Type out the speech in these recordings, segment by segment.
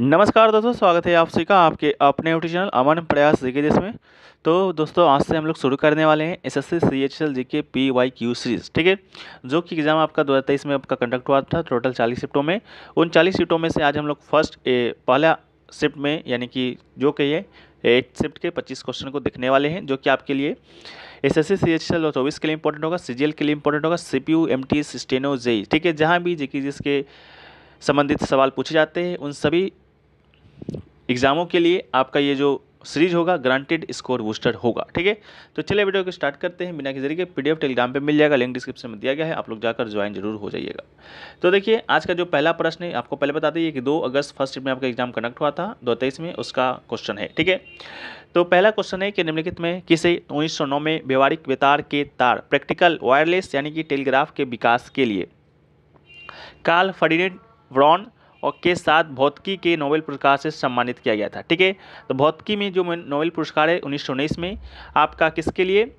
नमस्कार दोस्तों स्वागत है आप सभी का आपके अपने यूट्यूब चैनल अमन प्रयास जी के देश में तो दोस्तों आज से हम लोग शुरू करने वाले हैं S S C C H L G K P Y Q series ठीक है जो कि एग्ज़ाम आपका दो हज़ार तेईस में आपका कंडक्ट हुआ था टोटल चालीस शिफ्टों में उन चालीस शिफ्टों में से आज हम लोग फर्स्ट ए पहला शिफ्ट में यानी कि जो कहिए एट शिफ्ट के पच्चीस क्वेश्चन को देखने वाले हैं जो कि आपके लिए S S C C H L चौबीस के लिए इंपॉर्टेंट होगा सी जी एल के लिए इंपॉर्टेंट होगा C P U M T steno J E ठीक है जहाँ भी जी जिसके संबंधित सवाल पूछे जाते हैं उन सभी एग्ज़ामों के लिए आपका ये जो सीरीज होगा ग्रांटेड स्कोर बूस्टर होगा ठीक है तो चलिए वीडियो को स्टार्ट करते हैं बिना के जरिए पीडीएफ टेलीग्राम पे मिल जाएगा लिंक डिस्क्रिप्शन में दिया गया है आप लोग जाकर ज्वाइन जरूर हो जाइएगा तो देखिए आज का जो पहला प्रश्न है आपको पहले बता दें कि दो अगस्त फर्स्ट में आपका एग्जाम कंडक्ट हुआ था दो में उसका क्वेश्चन है ठीक है तो पहला क्वेश्चन है कि निम्नलिखित में किसे उन्नीस में व्यवहारिक वितार के तार प्रैक्टिकल वायरलेस यानी कि टेलीग्राफ के विकास के लिए कार्ल फर्डिनेट ब्रॉन और के साथ भौतिकी के नोबेल पुरस्कार से सम्मानित किया गया था ठीक है तो भौतिकी में जो नोबेल पुरस्कार है उन्नीस में आपका किसके लिए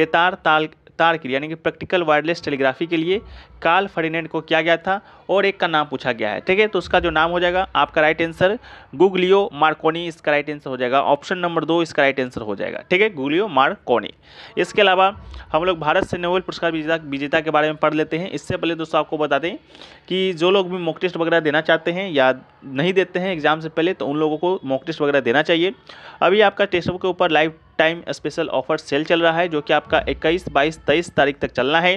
बेतार ताल विस्तार के लिए यानी कि प्रैक्टिकल वायरलेस टेलीग्राफी के लिए कार्ल फर्डिनेंड को किया गया था और एक का नाम पूछा गया है ठीक है तो उसका जो नाम हो जाएगा आपका राइट आंसर गुगलियो मार्कोनी इसका राइट आंसर हो जाएगा ऑप्शन नंबर दो इसका राइट आंसर हो जाएगा ठीक है गुगलियो मार्कोनी इसके अलावा हम लोग भारत से नोबेल पुरस्कार विजेता के बारे में पढ़ लेते हैं इससे पहले दोस्तों आपको बता दें कि जो लोग भी मॉक टेस्ट वगैरह देना चाहते हैं या नहीं देते हैं एग्ज़ाम से पहले तो उन लोगों को मॉक टेस्ट वगैरह देना चाहिए अभी आपका टेस्ट के ऊपर live time special offer sale चल रहा है जो कि आपका 21, 22, 23 तारीख तक चलना है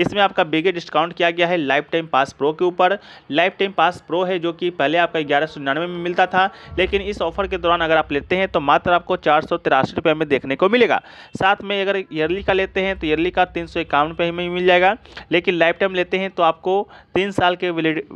इसमें आपका बिगे डिस्काउंट किया गया है लाइफ टाइम पास प्रो के ऊपर लाइफ टाइम पास प्रो है जो कि पहले आपका ग्यारह में मिलता था लेकिन इस ऑफर के दौरान अगर आप लेते हैं तो मात्र आपको चार में देखने को मिलेगा साथ में अगर ईयरली का लेते हैं तो ईयरली का तीन सौ में मिल जाएगा लेकिन लाइफ टाइम लेते हैं तो आपको तीन साल के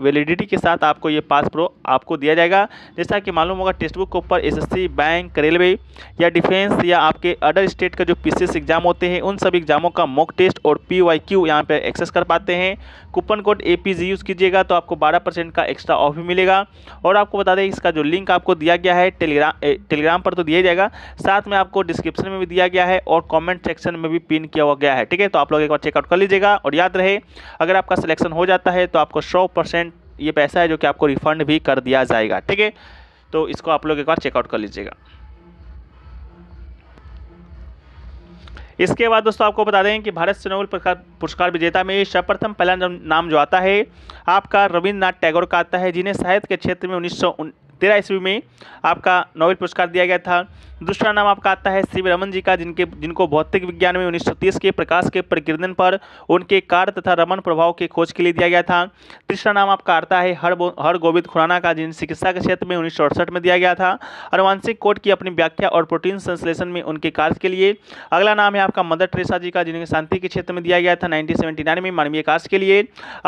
वैलिडिटी के साथ आपको ये पास प्रो आपको दिया जाएगा जैसा कि मालूम होगा टेक्स्ट बुक के ऊपर एस बैंक रेलवे या डिफेंस या आपके अदर स्टेट का जो पी एग्जाम होते हैं उन सब एग्जामों का मॉक टेस्ट और पी वाई क्यू यहाँ पर एक्सेस कर पाते हैं coupon code A P G use कीजिएगा तो आपको बारह परसेंट का एक्स्ट्रा ऑफ भी मिलेगा और आपको बता दें इसका जो लिंक आपको दिया गया है टेलीग्राम टेलीग्राम पर तो दिया जाएगा साथ में आपको डिस्क्रिप्शन में भी दिया गया है और कॉमेंट सेक्शन में भी पिन किया हुआ गया है ठीक है तो आप लोग एक बार चेकआउट कर लीजिएगा और याद रहे अगर आपका सिलेक्शन हो जाता है तो आपको सौ परसेंट ये पैसा है जो कि आपको रिफंड भी कर दिया जाएगा ठीक है तो इसको आप लोग एक बार चेकआउट कर लीजिएगा इसके बाद दोस्तों आपको बता दें कि भारत से नोबल पुरस्कार विजेता में सर्वप्रथम पहला नाम जो आता है आपका रविन्द्रनाथ टैगोर का आता है जिन्हें साहित्य के क्षेत्र में उन्नीस तेरह ईस्वी में आपका नोबेल पुरस्कार दिया गया था दूसरा नाम आपका आता है सी रमन जी का जिनके जिनको भौतिक विज्ञान में 1930 के प्रकाश के प्रकीर्दन पर उनके कार्य तथा रमन प्रभाव के खोज के लिए दिया गया था तीसरा नाम आपका आता है हर हर गोविंद खुराना का जिन चिकित्सा के क्षेत्र में उन्नीस में दिया गया था अनुवांशिक कोड की अपनी व्याख्या और प्रोटीन संश्लेषण में उनके कार्य के लिए अगला नाम है आपका मदर ट्रेसा जी का जिन्हें शांति के क्षेत्र में दिया गया था नाइनटीन में मानवीय कार्य के लिए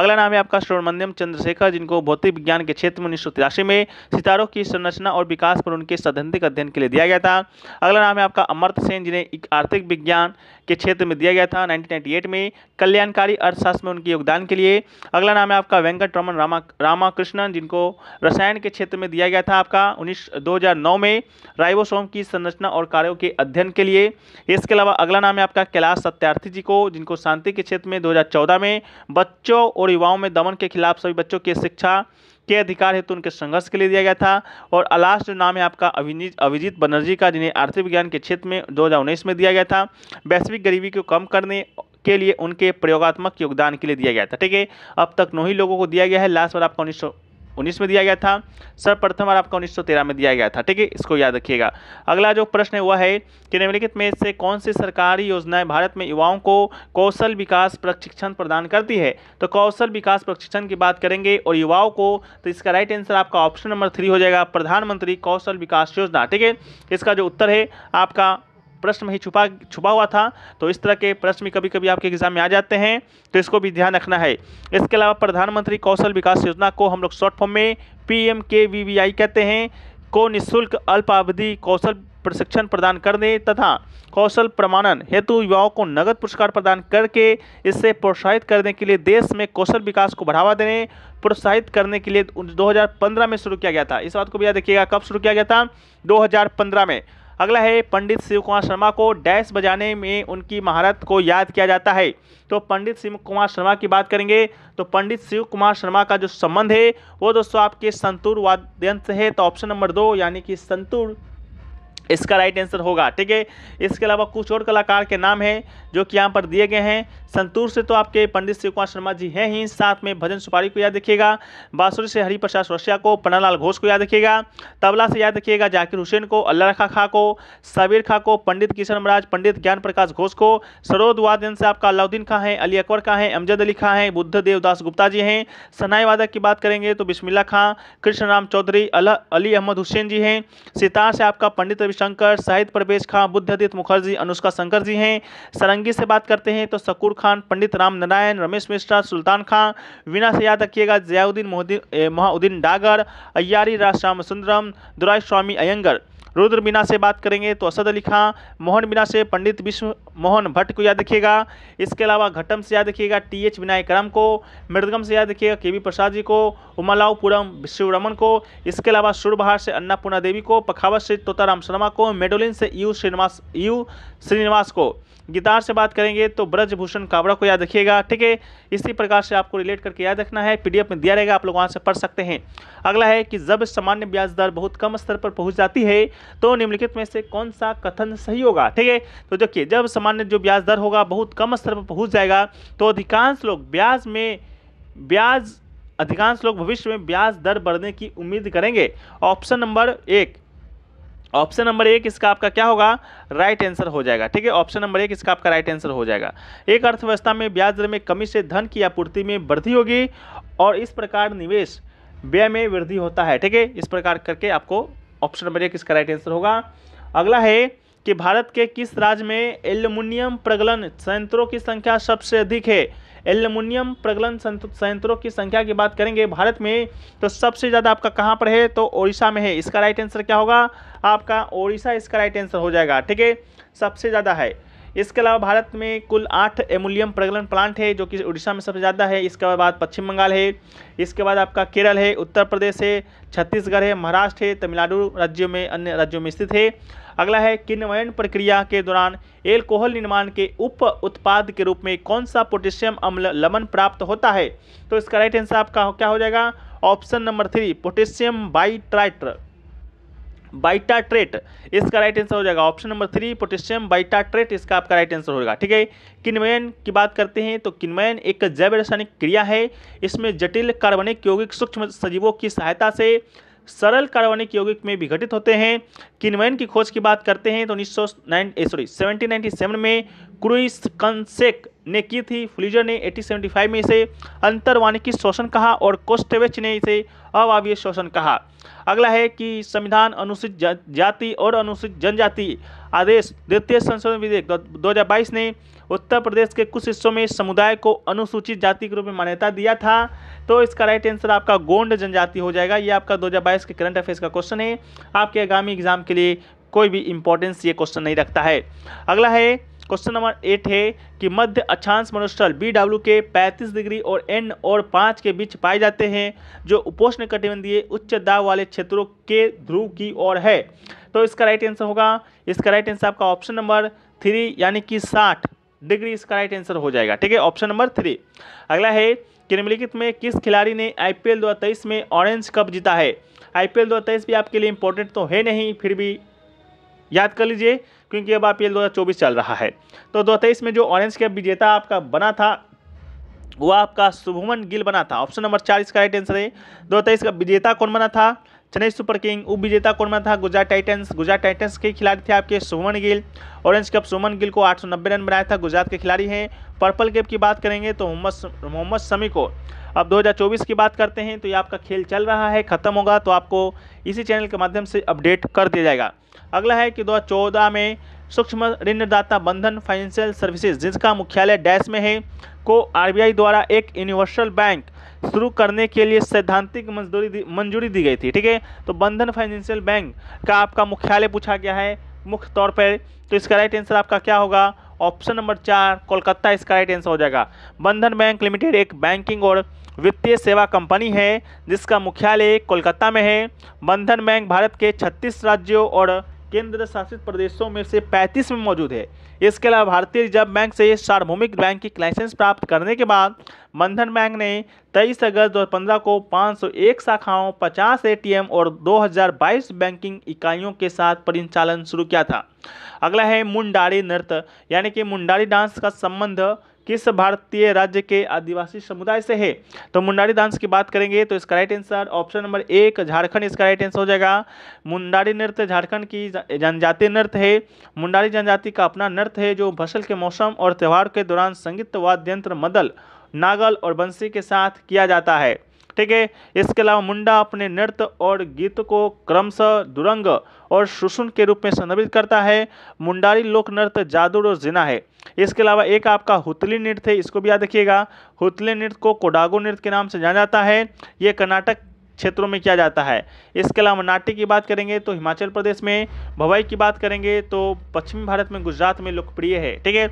अगला नाम है आपका सुब्रमण्यम चंद्रशेखर जिनको भौतिक विज्ञान के क्षेत्र में उन्नीस में सितारों विचारों की संरचना और विकास पर उनके सैद्धांतिक अध्ययन के लिए दिया गया था अगला नाम है आपका अमर्त सेन जिन्हें आर्थिक विज्ञान के क्षेत्र में दिया गया था 1998 में कल्याणकारी अर्थशास्त्र में उनके योगदान के लिए अगला नाम है आपका वेंकट रमन रामा रामाकृष्णन जिनको रसायन के क्षेत्र में दिया गया था आपका उन्नीस दो में राइबोसोम की संरचना और कार्यों के अध्ययन के लिए इसके अलावा अगला नाम है आपका कैलाश सत्यार्थी जी को जिनको शांति के क्षेत्र में 2014 में बच्चों और युवाओं में दमन के खिलाफ सभी बच्चों की शिक्षा के अधिकार हेतु तो उनके संघर्ष के लिए दिया गया था और अलास्ट जो नाम है आपका अभिनीत अभिजीत बनर्जी का जिन्हें आर्थिक विज्ञान के क्षेत्र में दो में दिया गया था वैश्विक गरीबी को कम करने के लिए उनके प्रयोगात्मक योगदान के लिए दिया गया था ठीक है अब तक नौ ही लोगों को दिया गया है लास्ट बार आपका उन्नीस उन्नीस में दिया गया था सर्वप्रथम बार आपका उन्नीस में दिया गया था ठीक है इसको याद रखिएगा अगला जो प्रश्न हुआ है कि निम्नलिखित में से कौन सी सरकारी योजनाएं भारत में युवाओं को कौशल विकास प्रशिक्षण प्रदान करती है तो कौशल विकास प्रशिक्षण की बात करेंगे और युवाओं को तो इसका राइट आंसर आपका ऑप्शन नंबर थ्री हो जाएगा प्रधानमंत्री कौशल विकास योजना ठीक है इसका जो उत्तर है आपका प्रश्न में ही छुपा छुपा हुआ था तो इस तरह के प्रश्न भी कभी कभी आपके एग्जाम में आ जाते हैं तो इसको भी ध्यान रखना है इसके अलावा प्रधानमंत्री कौशल विकास योजना को हम लोग शॉर्ट फॉर्म में P M K V V I कहते हैं को निःशुल्क अवधि कौशल प्रशिक्षण प्रदान करने तथा कौशल प्रमाणन हेतु युवाओं को नगद पुरस्कार प्रदान करके इससे प्रोत्साहित करने के लिए देश में कौशल विकास को बढ़ावा देने प्रोत्साहित करने के लिए 2015 में शुरू किया गया था इस बात को भी याद रखिएगा कब शुरू किया गया था 2015 में अगला है पंडित शिव कुमार शर्मा को डैश बजाने में उनकी महारत को याद किया जाता है तो पंडित शिव कुमार शर्मा की बात करेंगे तो पंडित शिव कुमार शर्मा का जो संबंध है वो दोस्तों आपके संतूर वाद्यंत्र है तो ऑप्शन नंबर दो यानी कि संतूर इसका राइट आंसर होगा ठीक है इसके अलावा कुछ और कलाकार के नाम हैं जो कि यहाँ पर दिए गए हैं संतूर से तो आपके पंडित शिव कुमार शर्मा जी हैं ही साथ में भजन सुपारी को याद रखिएगा बांसुरी से हरिप्रसाद रशिया को पन्नालाल घोष को याद रखिएगा तबला से याद रखिएगा जाकिर हुसैन को अल्लाह रखा खां को सबीर खा को पंडित किशन महाराज पंडित ज्ञान प्रकाश घोष को सरोद वादन से आपका अलाउद्दीन खां है अली अकबर खां है अमजद अली खां हैं बुद्ध देवदास गुप्ता जी हैं सनाई वादक की बात करेंगे तो बिस्मिल्ला खां कृष्ण राम चौधरी अली अहमद हुसैन जी हैं सितार से आपका पंडित रविशंकर शाहिद परवेज खां बुद्धदित मुखर्जी अनुष्का शंकर जी हैं सरंगी से बात करते हैं तो शकूर खान पंडित राम नारायण रमेश मिश्रा सुल्तान खां वीणा से याद रखिएगा जयाउद्दीन मोहद्दीन डागर अय्यारी राज सुंदरम दुराई स्वामी अयंगर रुद्र मीना से बात करेंगे तो असद अली खां मोहन मीना से पंडित विश्व मोहन भट्ट को याद रखिएगा इसके अलावा घटम से याद रखिएगा टी एच विनायक राम को मृदगम से याद रखिएगा के वी प्रसाद जी को उमालावपुरम विश्वरमन को इसके अलावा सुरबहार से अन्नापूर्णा देवी को पखावत से तोताराम शर्मा को मेडोलिन से यू श्रीनिवास यू श्रीनिवास को गिटार से बात करेंगे तो ब्रजभूषण कावड़ा को याद रखिएगा ठीक है इसी प्रकार से आपको रिलेट करके याद रखना है पीडीएफ में दिया रहेगा आप लोग वहाँ से पढ़ सकते हैं अगला है कि जब सामान्य ब्याज दर बहुत कम स्तर पर पहुँच जाती है तो निम्नलिखित में से कौन सा कथन सही होगा ठीक है तो देखिए जब सामान्य जो ब्याज दर होगा बहुत कम स्तर पर पहुंच जाएगा तो अधिकांश लोग ब्याज में ब्याज अधिकांश लोग भविष्य में ब्याज दर बढ़ने की उम्मीद करेंगे ऑप्शन नंबर एक ऑप्शन नंबर एक इसका आपका क्या होगा राइट right आंसर हो जाएगा ठीक है ऑप्शन नंबर एक इसका आपका राइट right आंसर हो जाएगा एक अर्थव्यवस्था में ब्याज दर में कमी से धन की आपूर्ति में वृद्धि होगी और इस प्रकार निवेश व्यय में वृद्धि होता है ठीक है इस प्रकार करके आपको ऑप्शन नंबर एक इसका राइट आंसर होगा अगला है कि भारत के किस राज्य में एल्युमिनियम प्रगलन संयंत्रों की संख्या सबसे अधिक है एल्युमिनियम प्रगलन संयंत्रों की संख्या की बात करेंगे भारत में तो सबसे ज़्यादा आपका कहाँ पर है तो ओडिशा में है इसका राइट आंसर क्या होगा आपका ओडिशा इसका राइट आंसर हो जाएगा ठीक है सबसे ज़्यादा है इसके अलावा भारत में कुल आठ एमुलियम प्रगलन प्लांट है जो कि उड़ीसा में सबसे ज़्यादा है इसके बाद पश्चिम बंगाल है इसके बाद आपका केरल है उत्तर प्रदेश है छत्तीसगढ़ है महाराष्ट्र है तमिलनाडु राज्यों में अन्य राज्यों में स्थित है अगला है किन्वयन प्रक्रिया के दौरान एल्कोहल निर्माण के उप उत्पाद के रूप में कौन सा पोटेशियम अम्ल लमन प्राप्त होता है तो इसका राइट आंसर आपका क्या हो जाएगा ऑप्शन नंबर थ्री पोटेशियम बाइट्राइट बाइटाट्रेट इसका राइट आंसर हो जाएगा option number three potassium bitartrate इसका आपका राइट आंसर होगा ठीक है किन्मयन की बात करते हैं तो किन्मयन एक जैव रासायनिक क्रिया है इसमें जटिल कार्बनिक यौगिक सूक्ष्म सजीवों की सहायता से सरल कार्बनिक यौगिक में विघटित होते हैं किन्वयन की खोज की बात करते हैं तो उन्नीस सौ सॉरी सेवनटीन में क्रूइस कंसेक ने की थी फ्लिजर ने 1875 में इसे अंतर्वानिकी शोषण कहा और कोस्टेवेच ने इसे अवावीय शोषण कहा अगला है कि संविधान अनुसूचित जाति और अनुसूचित जनजाति आदेश द्वितीय संशोधन विधेयक 2022 ने उत्तर प्रदेश के कुछ हिस्सों में समुदाय को अनुसूचित जाति के रूप में मान्यता दिया था तो इसका राइट आंसर आपका गोंड जनजाति हो जाएगा ये आपका 2022 के करंट अफेयर्स का क्वेश्चन है आपके आगामी एग्जाम के लिए कोई भी इंपॉर्टेंस ये क्वेश्चन नहीं रखता है अगला है क्वेश्चन नंबर एट है कि मध्य अक्षांश मनुष्ठल बी डब्ल्यू के 35 डिग्री और एन और पाँच के बीच पाए जाते हैं जो उपोष्ण कटिबंधीय उच्च दाब वाले क्षेत्रों के ध्रुव की ओर है तो इसका राइट आंसर होगा इसका राइट आंसर आपका ऑप्शन नंबर थ्री यानी कि साठ डिग्री इसका राइट आंसर हो जाएगा ठीक है ऑप्शन नंबर थ्री अगला है कि निम्नलिखित में किस खिलाड़ी ने आई पी में ऑरेंज कप जीता है आई पी भी आपके लिए इंपॉर्टेंट तो है नहीं फिर भी याद कर लीजिए क्योंकि अब आप ये दो चल रहा है तो दो में जो ऑरेंज कैप विजेता आपका बना था वो आपका शुभमन गिल बना था ऑप्शन नंबर चार इसका राइट आंसर है दो का विजेता कौन बना था चेन्नई सुपर किंग उप विजेता कौन बना था गुजरात टाइटन्स गुजरात टाइटन्स के खिलाड़ी थे आपके सुमन गिल ऑरेंज कप सुमन गिल को 890 रन बनाया था गुजरात के खिलाड़ी हैं पर्पल कैप की बात करेंगे तो मोहम्मद मोहम्मद शमी को अब 2024 की बात करते हैं तो ये आपका खेल चल रहा है ख़त्म होगा तो आपको इसी चैनल के माध्यम से अपडेट कर दिया जाएगा अगला है कि 2014 में सूक्ष्म ऋणदाता बंधन फाइनेंशियल सर्विसेज जिसका मुख्यालय डैश में है को आरबीआई द्वारा एक यूनिवर्सल बैंक शुरू करने के लिए सैद्धांतिक मंजूरी मंजूरी दी गई थी ठीक है तो बंधन फाइनेंशियल बैंक का आपका मुख्यालय पूछा गया है मुख्य तौर पर तो इसका राइट आंसर आपका क्या होगा ऑप्शन नंबर चार कोलकाता इसका राइट आंसर हो जाएगा बंधन बैंक लिमिटेड एक बैंकिंग और वित्तीय सेवा कंपनी है जिसका मुख्यालय कोलकाता में है बंधन बैंक भारत के 36 राज्यों और केंद्र शासित प्रदेशों में से 35 में मौजूद है इसके अलावा भारतीय रिजर्व बैंक से सार्वभौमिक बैंकिंग लाइसेंस प्राप्त करने के बाद बंधन बैंक ने 23 अगस्त 2015 को 501 शाखाओं 50 एटीएम और 2022 बैंकिंग इकाइयों के साथ परिचालन शुरू किया था अगला है मुंडारी नृत्य यानी कि मुंडारी डांस का संबंध किस भारतीय राज्य के आदिवासी समुदाय से है तो मुंडारी डांस की बात करेंगे तो इसका राइट आंसर ऑप्शन नंबर एक झारखंड इसका राइट आंसर हो जाएगा मुंडारी नृत्य झारखंड की जनजातीय नृत्य है मुंडारी जनजाति का अपना नृत्य है जो फसल के मौसम और त्यौहार के दौरान संगीत वाद्य यंत्र मदल नागल और बंसी के साथ किया जाता है ठीक है इसके अलावा मुंडा अपने नृत्य और गीत को क्रमशः दुरंग और सुसुन के रूप में संदर्भित करता है मुंडारी लोक नृत्य जादू और जिना है इसके अलावा एक आपका हुतली नृत्य है इसको भी याद रखिएगा हुतली नृत्य को कोडागो नृत्य के नाम से जाना जाता है ये कर्नाटक क्षेत्रों में किया जाता है इसके अलावा नाट्य की बात करेंगे तो हिमाचल प्रदेश में भवाई की बात करेंगे तो पश्चिमी भारत में गुजरात में लोकप्रिय है ठीक है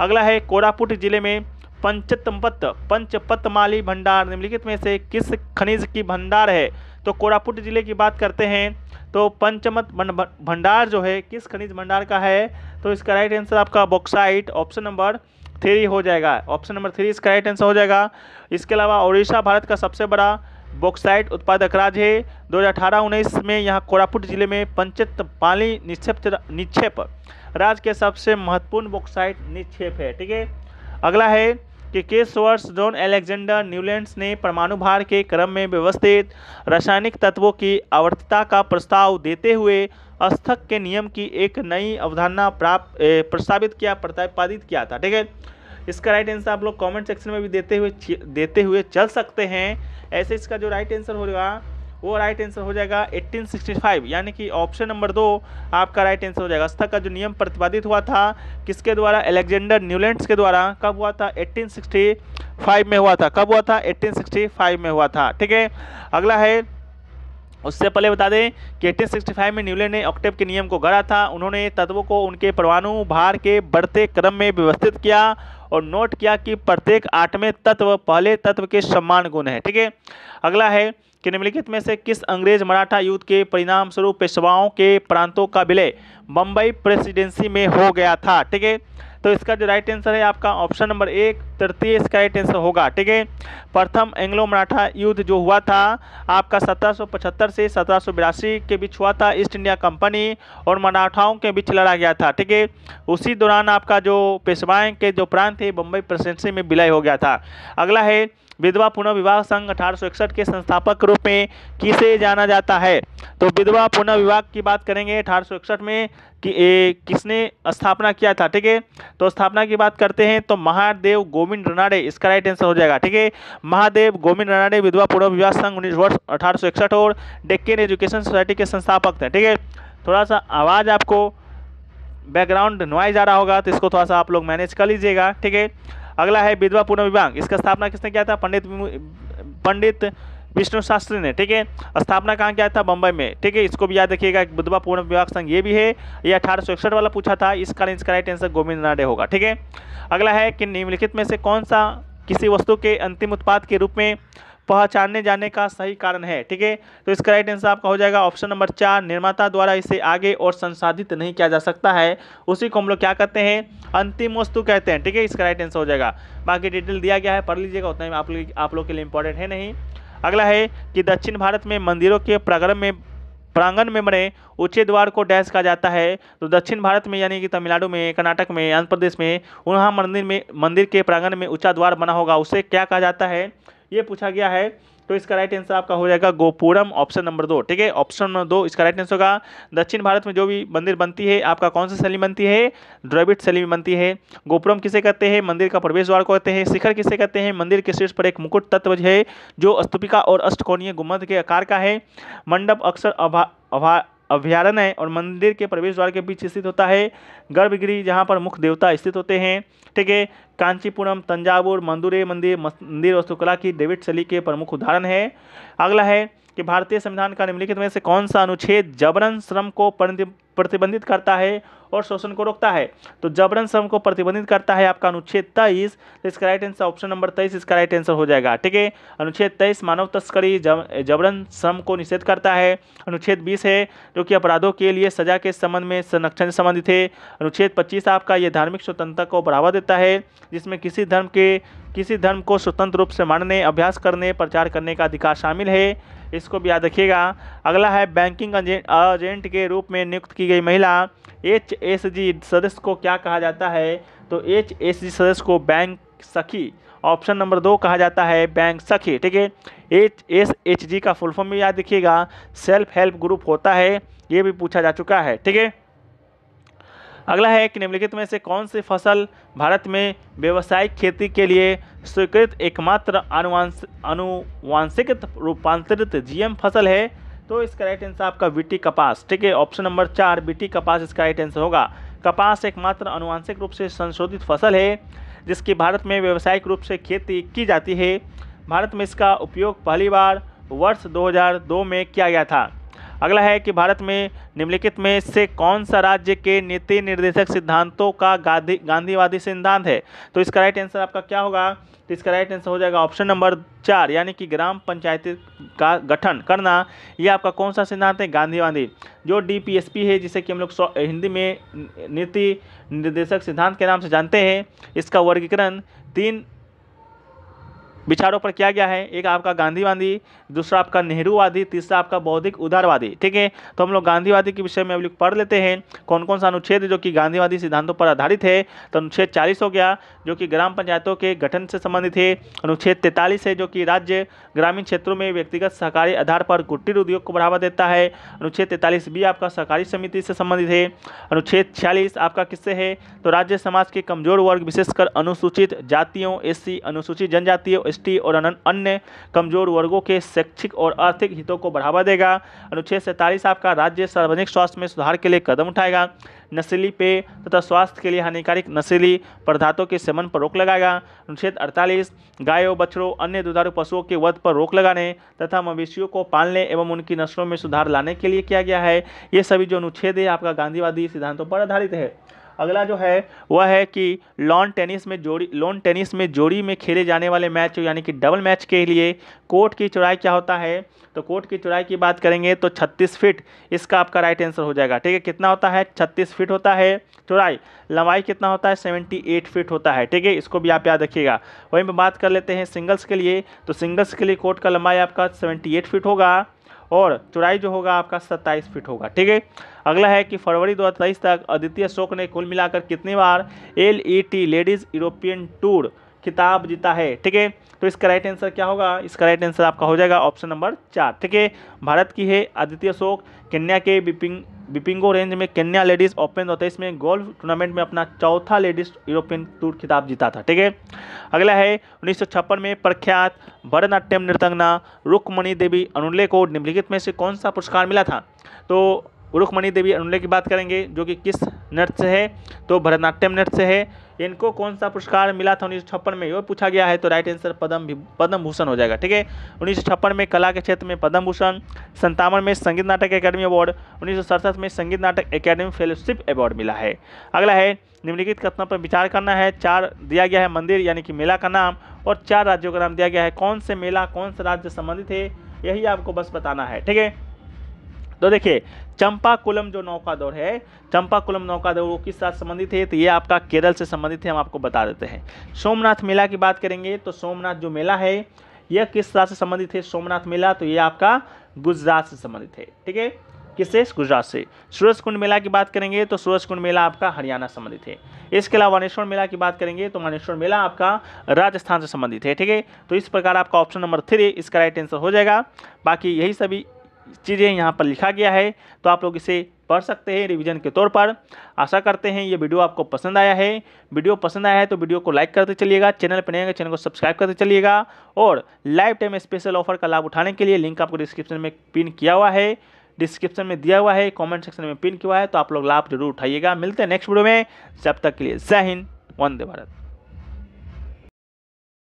अगला है कोरापुट जिले में पंचतमपत पंचपतमाली भंडार निम्नलिखित में से किस खनिज की भंडार है तो कोरापुट जिले की बात करते हैं तो पंचमत भंडार जो है किस खनिज भंडार का है तो इसका राइट आंसर आपका बॉक्साइट ऑप्शन नंबर थ्री हो जाएगा ऑप्शन नंबर थ्री इसका राइट आंसर हो जाएगा इसके अलावा उड़ीसा भारत का सबसे बड़ा बॉक्साइट उत्पादक राज्य है दो हज़ार में यहाँ कोरापुट जिले में पंचत पाली निक्षेप निक्षेप राज्य के सबसे महत्वपूर्ण बॉक्साइट निक्षेप है ठीक है अगला है कि किस वर्ष जॉन एलेक्जेंडर न्यूलैंड्स ने परमाणु भार के क्रम में व्यवस्थित रासायनिक तत्वों की आवर्तता का प्रस्ताव देते हुए अस्थक के नियम की एक नई अवधारणा प्राप्त प्रस्तावित किया प्रतिपादित किया था ठीक है इसका राइट आंसर आप लोग कमेंट सेक्शन में भी देते हुए देते हुए चल सकते हैं ऐसे इसका जो राइट आंसर होगा वो राइट आंसर हो जाएगा 1865 यानी कि ऑप्शन नंबर दो आपका राइट आंसर हो जाएगा स्थक का जो नियम प्रतिपादित हुआ था किसके द्वारा एलेक्जेंडर न्यूलैंड्स के द्वारा कब हुआ था 1865 में हुआ था कब हुआ था 1865 में हुआ था ठीक है अगला है उससे पहले बता दें कि 1865 में न्यूलैंड ने ऑक्टेव के नियम को गढ़ा था उन्होंने तत्वों को उनके परमाणु भार के बढ़ते क्रम में व्यवस्थित किया और नोट किया कि प्रत्येक आठवें तत्व पहले तत्व के सम्मान गुण है ठीक है अगला है कि निम्नलिखित में से किस अंग्रेज मराठा युद्ध के परिणाम स्वरूप पेशवाओं के प्रांतों का विलय बम्बई प्रेसिडेंसी में हो गया था ठीक है तो इसका जो राइट आंसर है आपका ऑप्शन नंबर एक तृतीय इसका राइट आंसर होगा ठीक है प्रथम एंग्लो मराठा युद्ध जो हुआ था आपका सत्रह से सत्रह के बीच हुआ था ईस्ट इंडिया कंपनी और मराठाओं के बीच लड़ा गया था ठीक है उसी दौरान आपका जो पेशवाएँ के जो प्रांत थे बम्बई प्रेसिडेंसी में विलय हो गया था अगला है विधवा पुनर्विवाह संघ अठारह के संस्थापक के रूप में किसे जाना जाता है तो विधवा पुनर्विवाह की बात करेंगे अठारह में कि ए, किसने स्थापना किया था ठीक है तो स्थापना की बात करते हैं तो महादेव गोविंद रनाडे इसका राइट आंसर हो जाएगा ठीक है महादेव गोविंद रनाडे विधवा पुनर्विवाह संघ उन्नीस वर्ष अठारह और डेक्केन एजुकेशन सोसाइटी के संस्थापक थे ठीक है थोड़ा सा आवाज़ आपको बैकग्राउंड नॉइज आ रहा होगा तो इसको थोड़ा सा आप लोग मैनेज कर लीजिएगा ठीक है अगला है विधवा विभाग इसका स्थापना किसने किया था पंडित पंडित विष्णु शास्त्री ने ठीक है स्थापना कहाँ किया था बम्बई में ठीक है इसको भी याद रखिएगा विधवा पूर्ण विभाग संघ ये भी है ये अठारह सौ इकसठ वाला पूछा था इस कारण इसका राइट आंसर गोविंद नाडे होगा ठीक है अगला है कि निम्नलिखित में से कौन सा किसी वस्तु के अंतिम उत्पाद के रूप में पहचाने जाने का सही कारण है ठीक है तो इसका राइट आंसर आपका हो जाएगा ऑप्शन नंबर चार निर्माता द्वारा इसे आगे और संसाधित नहीं किया जा सकता है उसी को हम लोग क्या कहते हैं अंतिम वस्तु कहते हैं ठीक है इसका राइट आंसर हो जाएगा बाकी डिटेल दिया गया है पढ़ लीजिएगा उतना ही आप लोग आप लोग के लिए इंपॉर्टेंट है नहीं अगला है कि दक्षिण भारत में मंदिरों के प्रांगण में प्रांगण में बने ऊंचे द्वार को डैश कहा जाता है तो दक्षिण भारत में यानी कि तमिलनाडु में कर्नाटक में आंध्र प्रदेश में वहाँ मंदिर में मंदिर के प्रांगण में ऊंचा द्वार बना होगा उसे क्या कहा जाता है ये पूछा गया है तो इसका राइट आंसर आपका हो जाएगा गोपुरम ऑप्शन नंबर दो ठीक है ऑप्शन नंबर दो इसका राइट आंसर होगा दक्षिण भारत में जो भी मंदिर बनती है आपका कौन सा शैली बनती है द्रविड शैली में बनती है गोपुरम किसे कहते हैं मंदिर का प्रवेश द्वार को कहते हैं शिखर किसे कहते हैं मंदिर के शीर्ष पर एक मुकुट तत्व है जो अस्तुपिका और अष्टकोणीय गुम्बद के आकार का है मंडप अक्सर अभा अभा अभ्यारण्य है और मंदिर के प्रवेश द्वार के बीच स्थित होता है गर्भगिरी जहाँ पर मुख्य देवता स्थित होते हैं ठीक है कांचीपुरम तंजावुर मंदुरे मंदिर मंदिर वस्तुकला की डेविड शैली के प्रमुख उदाहरण है अगला है कि भारतीय संविधान का निम्नलिखित में से कौन सा अनुच्छेद जबरन श्रम को प्रतिबंधित करता है और शोषण को रोकता है तो जबरन श्रम को प्रतिबंधित करता है आपका अनुच्छेद तेईस तो इसका राइट आंसर ऑप्शन नंबर तेईस इसका राइट आंसर हो जाएगा ठीक है अनुच्छेद तेईस मानव तस्करी जब जबरन श्रम को निषेध करता है अनुच्छेद बीस है जो कि अपराधों के लिए सजा के संबंध में संरक्षण से संबंधित है अनुच्छेद पच्चीस आपका यह धार्मिक स्वतंत्रता को बढ़ावा देता है जिसमें किसी धर्म के किसी धर्म को स्वतंत्र रूप से मानने अभ्यास करने प्रचार करने का अधिकार शामिल है इसको भी याद रखिएगा अगला है बैंकिंग एजेंट के रूप में नियुक्त की गई महिला एच एस जी सदस्य को क्या कहा जाता है तो एच एस जी सदस्य को बैंक सखी ऑप्शन नंबर दो कहा जाता है बैंक सखी ठीक है एच एस एच जी का फुल फॉर्म भी याद रखिएगा सेल्फ हेल्प ग्रुप होता है ये भी पूछा जा चुका है ठीक है अगला है कि निम्नलिखित में से कौन सी फसल भारत में व्यावसायिक खेती के लिए स्वीकृत एकमात्र अनुवांश अनुवांशिक रूपांतरित जीएम फसल है तो इसका राइट आंसर आपका बीटी कपास ठीक है ऑप्शन नंबर चार बीटी कपास इसका राइट आंसर होगा कपास एकमात्र अनुवांशिक रूप से संशोधित फसल है जिसकी भारत में व्यावसायिक रूप से खेती की जाती है भारत में इसका उपयोग पहली बार वर्ष 2002 में किया गया था अगला है कि भारत में निम्नलिखित में से कौन सा राज्य के नीति निर्देशक सिद्धांतों का गांधी गांधीवादी सिद्धांत है तो इसका राइट आंसर आपका क्या होगा तो इसका राइट आंसर हो जाएगा ऑप्शन नंबर चार यानी कि ग्राम पंचायत का गठन करना ये आपका कौन सा सिद्धांत है गांधीवादी जो डी है जिसे कि हम लोग हिंदी में नीति निर्देशक सिद्धांत के नाम से जानते हैं इसका वर्गीकरण तीन विचारों पर किया गया है एक आपका गांधीवादी दूसरा आपका नेहरूवादी तीसरा आपका बौद्धिक उदारवादी ठीक है तो हम लोग गांधीवादी के विषय में अभी पढ़ लेते हैं कौन कौन सा अनुच्छेद जो कि गांधीवादी सिद्धांतों पर आधारित है तो अनुच्छेद चालीस हो गया जो कि ग्राम पंचायतों के गठन से संबंधित है अनुच्छेद तैंतालीस है जो कि राज्य ग्रामीण क्षेत्रों में व्यक्तिगत सहकारी आधार पर कुटीर उद्योग को बढ़ावा देता है अनुच्छेद तैंतालीस बी आपका सहकारी समिति से संबंधित है अनुच्छेद छियालीस आपका किससे है तो राज्य समाज के कमजोर वर्ग विशेषकर अनुसूचित जातियों एस अनुसूचित जनजातियों एसटी और अन्य कमजोर वर्गों के शैक्षिक और आर्थिक हितों को बढ़ावा देगा अनुच्छेद सैंतालीस आपका राज्य सार्वजनिक स्वास्थ्य में सुधार के लिए कदम उठाएगा नशीली पेय तथा स्वास्थ्य के लिए हानिकारक नशीली पदार्थों के सेवन पर रोक लगाएगा अनुच्छेद 48 गायों बछड़ों अन्य दुधारू पशुओं के वध पर रोक लगाने तथा मवेशियों को पालने एवं उनकी नस्लों में सुधार लाने के लिए किया गया है ये सभी जो अनुच्छेद है आपका गांधीवादी सिद्धांतों पर आधारित है अगला जो है वह है कि लॉन टेनिस में जोड़ी लॉन टेनिस में जोड़ी में खेले जाने वाले मैच यानी कि डबल मैच के लिए कोर्ट की चौड़ाई क्या होता है तो कोर्ट की चौड़ाई की बात करेंगे तो 36 फीट इसका आपका राइट आंसर हो जाएगा ठीक है कितना होता है 36 फीट होता है चौड़ाई लंबाई कितना होता है 78 फीट होता है ठीक है इसको भी आप याद रखिएगा वहीं पर बात कर लेते हैं सिंगल्स के लिए तो सिंगल्स के लिए कोर्ट का लंबाई आपका सेवेंटी फीट होगा और चौड़ाई जो होगा आपका सत्ताईस फीट होगा ठीक है अगला है कि फरवरी दो तक आदित्य अशोक ने कुल मिलाकर कितनी बार L E T ladies European tour खिताब जीता है ठीक है तो इसका राइट आंसर क्या होगा इसका राइट आंसर आपका हो जाएगा ऑप्शन नंबर चार ठीक है भारत की है आदित्य अशोक कन्या के बिपिंग बिपिंगो रेंज में कन्या लेडीज ओपन होता है इसमें गोल्फ टूर्नामेंट में अपना चौथा लेडीज यूरोपियन टूर खिताब जीता था ठीक है अगला है उन्नीस में प्रख्यात भरतनाट्यम नृतंगना रुकमणि देवी अनुले को निम्नलिखित में से कौन सा पुरस्कार मिला था तो रुखमणि देवी अनुले की बात करेंगे जो कि किस नृत्य से है तो भरतनाट्यम नृत्य से है इनको कौन सा पुरस्कार मिला था उन्नीस में ये पूछा गया है तो राइट आंसर पद्म पद्म भूषण हो जाएगा ठीक है उन्नीस में कला के क्षेत्र में पद्म भूषण संतावन में संगीत नाटक अकेडमी अवार्ड उन्नीस में संगीत नाटक अकेडमी फेलोशिप अवार्ड मिला है अगला है निम्नलिखित कथनों पर विचार करना है चार दिया गया है मंदिर यानी कि मेला का नाम और चार राज्यों का नाम दिया गया है कौन से मेला कौन सा राज्य संबंधित है यही आपको बस बताना है ठीक है तो देखिए चंपाकुलम जो नौका दौड़ है चंपाकुलम नौका दौड़ वो किस साथ संबंधित है तो ये आपका केरल से संबंधित है हम आपको बता देते हैं सोमनाथ मेला की बात करेंगे तो सोमनाथ जो मेला है यह किस राज्य से संबंधित है सोमनाथ मेला तो ये आपका गुजरात से संबंधित है ठीक है किससे गुजरात से सूरज कुंड मेला की बात करेंगे तो सूरज कुंड मेला आपका हरियाणा संबंधित है इसके अलावा वानेश्वर मेला की बात करेंगे तो वानेश्वर मेला आपका राजस्थान से संबंधित है ठीक है तो इस प्रकार आपका ऑप्शन नंबर थ्री इसका राइट आंसर हो जाएगा बाकी यही सभी चीज़ें यहाँ पर लिखा गया है तो आप लोग इसे पढ़ सकते हैं रिवीजन के तौर पर आशा करते हैं ये वीडियो आपको पसंद आया है वीडियो पसंद आया है तो वीडियो को लाइक करते चलिएगा चैनल पर नएगा तो चैनल को सब्सक्राइब करते चलिएगा और लाइफ टाइम स्पेशल ऑफर का लाभ उठाने के लिए लिंक आपको डिस्क्रिप्शन में पिन किया हुआ है डिस्क्रिप्शन में दिया हुआ है कॉमेंट सेक्शन में पिन किया हुआ है तो आप लोग लाभ जरूर उठाइएगा मिलते हैं नेक्स्ट वीडियो में जब तक के लिए जय हिंद वंदे भारत